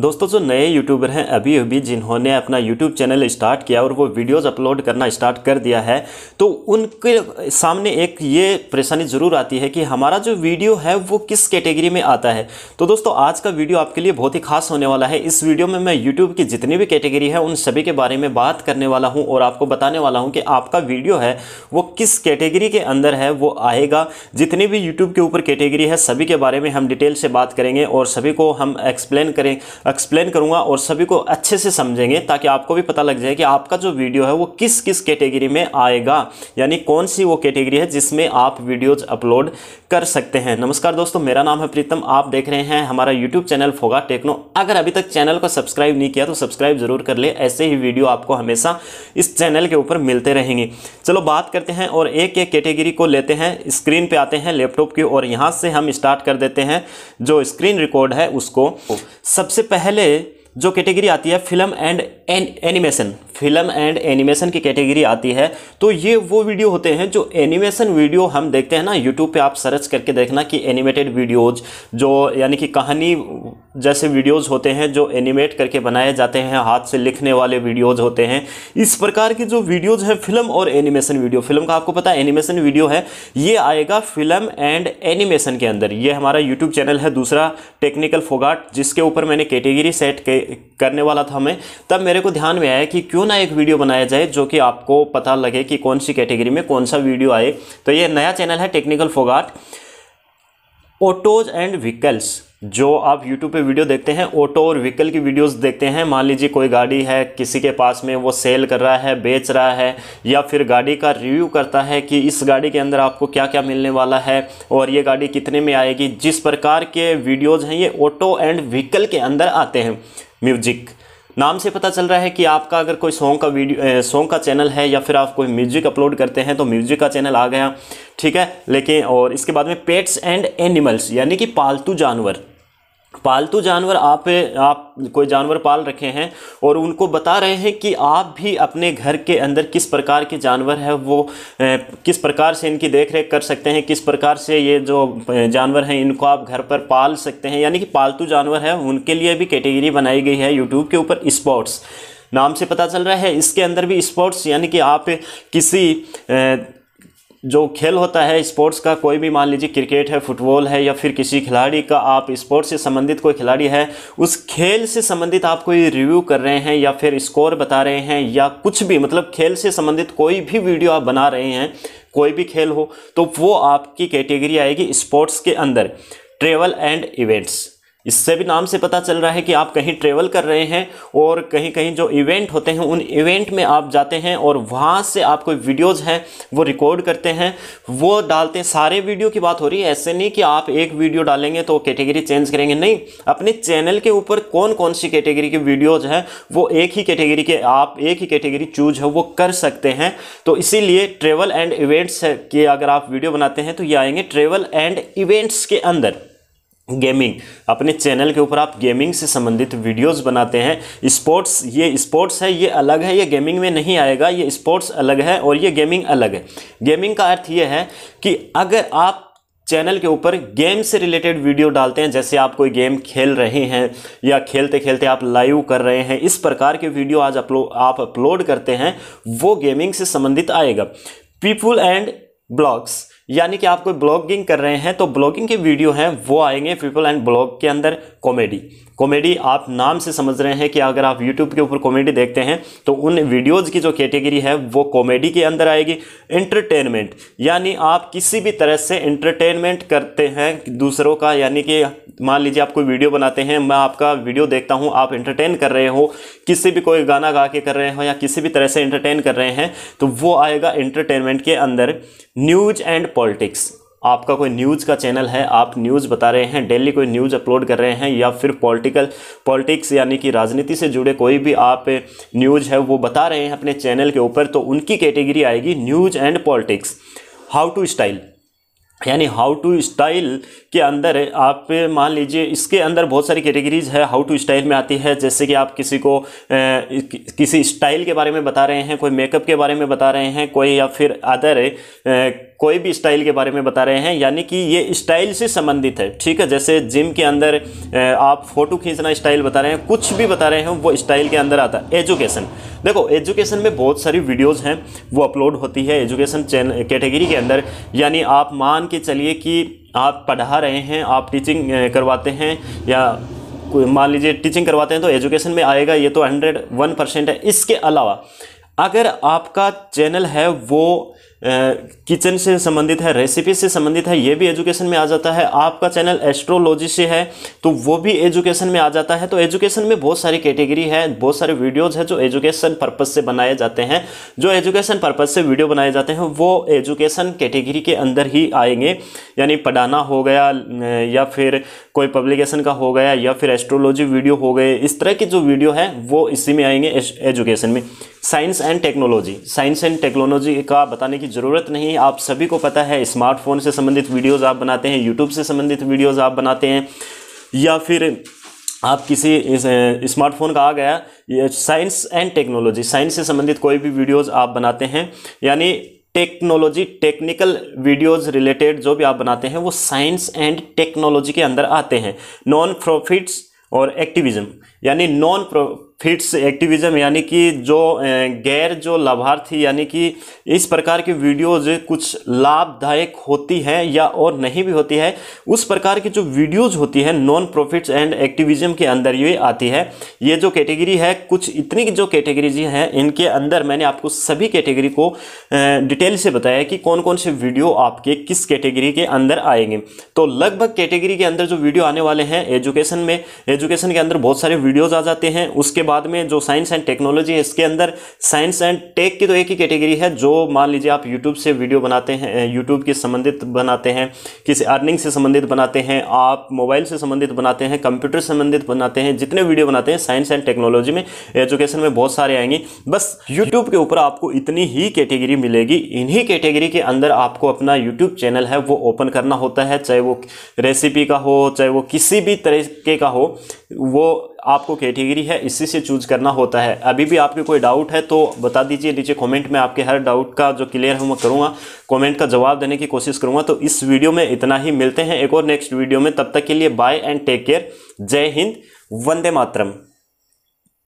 दोस्तों जो नए यूट्यूबर हैं अभी अभी जिन्होंने अपना यूट्यूब चैनल स्टार्ट किया और वो वीडियोस अपलोड करना स्टार्ट कर दिया है तो उनके सामने एक ये परेशानी ज़रूर आती है कि हमारा जो वीडियो है वो किस कैटेगरी में आता है तो दोस्तों आज का वीडियो आपके लिए बहुत ही खास होने वाला है इस वीडियो में मैं यूट्यूब की जितनी भी कैटेगरी है उन सभी के बारे में बात करने वाला हूँ और आपको बताने वाला हूँ कि आपका वीडियो है वो किस कैटेगरी के अंदर है वो आएगा जितनी भी यूट्यूब के ऊपर कैटेगरी है सभी के बारे में हम डिटेल से बात करेंगे और सभी को हम एक्सप्लेन करें एक्सप्लेन करूँगा और सभी को अच्छे से समझेंगे ताकि आपको भी पता लग जाए कि आपका जो वीडियो है वो किस किस कैटेगरी में आएगा यानी कौन सी वो कैटेगरी है जिसमें आप वीडियोज अपलोड कर सकते हैं नमस्कार दोस्तों मेरा नाम है प्रीतम आप देख रहे हैं हमारा यूट्यूब चैनल फोगा टेक्नो अगर अभी तक चैनल को सब्सक्राइब नहीं किया तो सब्सक्राइब जरूर कर ले ऐसे ही वीडियो आपको हमेशा इस चैनल के ऊपर मिलते रहेंगे चलो बात करते हैं और एक एक कैटेगरी को लेते हैं स्क्रीन पे आते हैं लैपटॉप की और यहाँ से हम स्टार्ट कर देते हैं जो स्क्रीन रिकॉर्ड है उसको सबसे पहले जो कैटेगरी आती है film and animation film and animation की कैटेगरी आती है तो ये वो वीडियो होते हैं जो एनिमेशन वीडियो हम देखते हैं ना यूट्यूब पे आप सर्च करके देखना कि एनिमेटेड वीडियोज जो यानी कि कहानी जैसे वीडियोज होते हैं जो एनिमेट करके बनाए जाते हैं हाथ से लिखने वाले वीडियोज होते हैं इस प्रकार की जो वीडियोज हैं फिल्म और एनिमेशन वीडियो फिल्म का आपको पता है एनिमेशन वीडियो है ये आएगा फिल्म एंड एनिमेशन के अंदर ये हमारा यूट्यूब चैनल है दूसरा टेक्निकल फोगाट जिसके ऊपर मैंने कैटेगरी सेट के करने वाला था मैं तब मेरे को ध्यान में आया कि क्यों ना एक वीडियो बनाया जाए जो कि आपको पता लगे कि कौन सी कैटेगरी में कौन सा वीडियो आए तो ये नया चैनल है technical Phogat autos and vehicles जो आप YouTube पे वीडियो देखते हैं ऑटो और व्हीकल की वीडियोस देखते हैं मान लीजिए कोई गाड़ी है किसी के पास में वो सेल कर रहा है बेच रहा है या फिर गाड़ी का रिव्यू करता है कि इस गाड़ी के अंदर आपको क्या क्या मिलने वाला है और ये गाड़ी कितने में आएगी जिस प्रकार के वीडियोस हैं ये ऑटो एंड व्हीकल के अंदर आते हैं म्यूजिक नाम से पता चल रहा है कि आपका अगर कोई सॉन्ग का वीडियो सॉन्ग का चैनल है या फिर आप कोई म्यूजिक अपलोड करते हैं तो म्यूजिक का चैनल आ गया ठीक है लेकिन और इसके बाद में पेट्स एंड एनिमल्स यानी कि पालतू जानवर पालतू जानवर आप आप कोई जानवर पाल रखे हैं और उनको बता रहे हैं कि आप भी अपने घर के अंदर किस प्रकार के जानवर है वो किस प्रकार से इनकी देखरेख कर सकते हैं किस प्रकार से ये जो जानवर हैं इनको आप घर पर पाल सकते हैं यानी कि पालतू जानवर है उनके लिए भी कैटेगरी बनाई गई है यूट्यूब के ऊपर स्पोर्ट्स नाम से पता चल रहा है इसके अंदर भी स्पोर्ट्स यानी कि आप किसी जो खेल होता है स्पोर्ट्स का कोई भी मान लीजिए क्रिकेट है फुटबॉल है या फिर किसी खिलाड़ी का आप स्पोर्ट्स से संबंधित कोई खिलाड़ी है उस खेल से संबंधित आप कोई रिव्यू कर रहे हैं या फिर स्कोर बता रहे हैं या कुछ भी मतलब खेल से संबंधित कोई भी वीडियो आप बना रहे हैं कोई भी खेल हो तो वो आपकी कैटेगरी आएगी स्पोर्ट्स के अंदर ट्रेवल एंड इवेंट्स इससे भी नाम से पता चल रहा है कि आप कहीं ट्रेवल कर रहे हैं और कहीं कहीं जो इवेंट होते हैं उन इवेंट में आप जाते हैं और वहाँ से आप कोई वीडियोज़ हैं वो रिकॉर्ड करते हैं वो डालते हैं सारे वीडियो की बात हो रही है ऐसे नहीं कि आप एक वीडियो डालेंगे तो कैटेगरी चेंज करेंगे नहीं अपने चैनल के ऊपर कौन कौन सी कैटेगरी की वीडियोज़ हैं वो एक ही कैटेगरी के आप एक ही कैटेगरी चूज है वो कर सकते हैं तो इसीलिए ट्रेवल एंड इवेंट्स के अगर आप वीडियो बनाते हैं तो ये आएंगे ट्रेवल एंड इवेंट्स के अंदर गेमिंग अपने चैनल के ऊपर आप गेमिंग से संबंधित वीडियोस बनाते हैं स्पोर्ट्स ये स्पोर्ट्स है ये अलग है ये गेमिंग में नहीं आएगा ये स्पोर्ट्स अलग है और ये गेमिंग अलग है गेमिंग का अर्थ ये है कि अगर आप चैनल के ऊपर गेम से रिलेटेड वीडियो डालते हैं जैसे आप कोई गेम खेल रहे हैं या खेलते खेलते आप लाइव कर रहे हैं इस प्रकार के वीडियो आज अपलो आप अपलोड करते हैं वो गेमिंग से संबंधित आएगा पीपुल एंड ब्लॉग्स यानी कि आप कोई ब्लॉगिंग कर रहे हैं तो ब्लॉगिंग के वीडियो हैं वो आएंगे पीपल एंड ब्लॉग के अंदर कॉमेडी कॉमेडी आप नाम से समझ रहे हैं कि अगर आप यूट्यूब के ऊपर कॉमेडी देखते हैं तो उन वीडियोज़ की जो कैटेगरी है वो कॉमेडी के अंदर आएगी एंटरटेनमेंट यानी आप किसी भी तरह से एंटरटेनमेंट करते हैं दूसरों का यानी कि मान लीजिए आप कोई वीडियो बनाते हैं मैं आपका वीडियो देखता हूँ आप इंटरटेन कर रहे हो किसी भी कोई गाना गा के कर रहे हो या किसी भी तरह से इंटरटेन कर रहे हैं तो वो आएगा इंटरटेनमेंट के अंदर न्यूज एंड पॉलिटिक्स आपका कोई न्यूज़ का चैनल है आप न्यूज़ बता रहे हैं डेली कोई न्यूज़ अपलोड कर रहे हैं या फिर पॉलिटिकल पॉलिटिक्स यानी कि राजनीति से जुड़े कोई भी आप न्यूज़ है वो बता रहे हैं अपने चैनल के ऊपर तो उनकी कैटेगरी आएगी news and politics how to style यानी हाउ टू स्टाइल के अंदर आप मान लीजिए इसके अंदर बहुत सारी कैटेगरीज है हाउ टू स्टाइल में आती है जैसे कि आप किसी को ए, कि, किसी स्टाइल के बारे में बता रहे हैं कोई मेकअप के बारे में बता रहे हैं कोई या फिर अदर कोई भी स्टाइल के बारे में बता रहे हैं यानी कि ये स्टाइल से संबंधित है ठीक है जैसे जिम के अंदर आप फोटो खींचना स्टाइल बता रहे हैं कुछ भी बता रहे हैं वो स्टाइल के अंदर आता है एजुकेशन देखो एजुकेशन में बहुत सारी वीडियोस हैं वो अपलोड होती है एजुकेशन कैटेगरी के अंदर यानी आप मान के चलिए कि आप पढ़ा रहे हैं आप टीचिंग करवाते हैं या मान लीजिए टीचिंग करवाते हैं तो एजुकेशन में आएगा ये तो हंड्रेड वन परसेंट है इसके अलावा अगर आपका चैनल है वो किचन से संबंधित है रेसिपी से संबंधित है ये भी एजुकेशन में आ जाता है आपका चैनल एस्ट्रोलॉजी से है तो वो भी एजुकेशन में आ जाता है तो एजुकेशन में बहुत सारी कैटेगरी है बहुत सारे वीडियोज़ हैं जो एजुकेशन पर्पज़ से बनाए जाते हैं जो एजुकेशन पर्पज़ से वीडियो बनाए जाते हैं वो एजुकेशन कैटेगरी के अंदर ही आएंगे यानी पढ़ाना हो गया या फिर कोई पब्लिकेशन का हो गया या फिर एस्ट्रोलॉजी वीडियो हो गए इस तरह की जो वीडियो है वो इसी में आएंगे एजुकेशन में science and technology science and technology का बताने की ज़रूरत नहीं है आप सभी को पता है स्मार्टफोन से संबंधित वीडियोज़ आप बनाते हैं यूट्यूब से संबंधित वीडियोज़ आप बनाते हैं या फिर आप किसी स्मार्टफोन का आ गया साइंस एंड टेक्नोलॉजी साइंस से संबंधित कोई भी वीडियोज़ आप बनाते हैं यानी टेक्नोलॉजी टेक्निकल वीडियोस रिलेटेड जो भी आप बनाते हैं वो साइंस एंड टेक्नोलॉजी के अंदर आते हैं नॉन प्रॉफिट्स और एक्टिविज्म यानी नॉन फिट्स एक्टिविज्म यानी कि जो गैर जो लाभार्थी यानी कि इस प्रकार की वीडियोज कुछ लाभदायक होती हैं या और नहीं भी होती है उस प्रकार की जो वीडियोज होती हैं नॉन प्रॉफिट्स एंड एक्टिविज्म के अंदर ये आती है ये जो कैटेगरी है कुछ इतनी जो कैटेगरीज हैं इनके अंदर मैंने आपको सभी कैटेगरी को डिटेल से बताया कि कौन कौन से वीडियो आपके किस कैटेगरी के अंदर आएंगे तो लगभग कैटेगरी के अंदर जो वीडियो आने वाले हैं एजुकेशन में एजुकेशन के अंदर बहुत सारे वीडियोज़ आ जाते हैं उसके बाद में जो साइंस एंड टेक्नोलॉजी है इसके अंदर साइंस एंड टेक की तो एक ही कैटेगरी है जो मान लीजिए आप यूट्यूब से वीडियो बनाते हैं यूट्यूब के संबंधित बनाते हैं किसी अर्निंग से संबंधित बनाते हैं आप मोबाइल से संबंधित बनाते हैं कंप्यूटर से संबंधित बनाते हैं जितने वीडियो बनाते हैं साइंस एंड टेक्नोलॉजी में एजुकेशन में बहुत सारे आएंगे बस यूट्यूब के ऊपर आपको इतनी ही कैटेगरी मिलेगी इन्हीं कैटेगरी के अंदर आपको अपना यूट्यूब चैनल है वो ओपन करना होता है चाहे वो रेसिपी का हो चाहे वो किसी भी तरीके का हो वो आपको कैटेगरी है इसी से चूज करना होता है अभी भी आपके कोई डाउट है तो बता दीजिए नीचे कमेंट में आपके हर डाउट का जो क्लियर है मैं करूँगा कमेंट का जवाब देने की कोशिश करूँगा तो इस वीडियो में इतना ही मिलते हैं एक और नेक्स्ट वीडियो में तब तक के लिए बाय एंड टेक केयर जय हिंद वंदे मातरम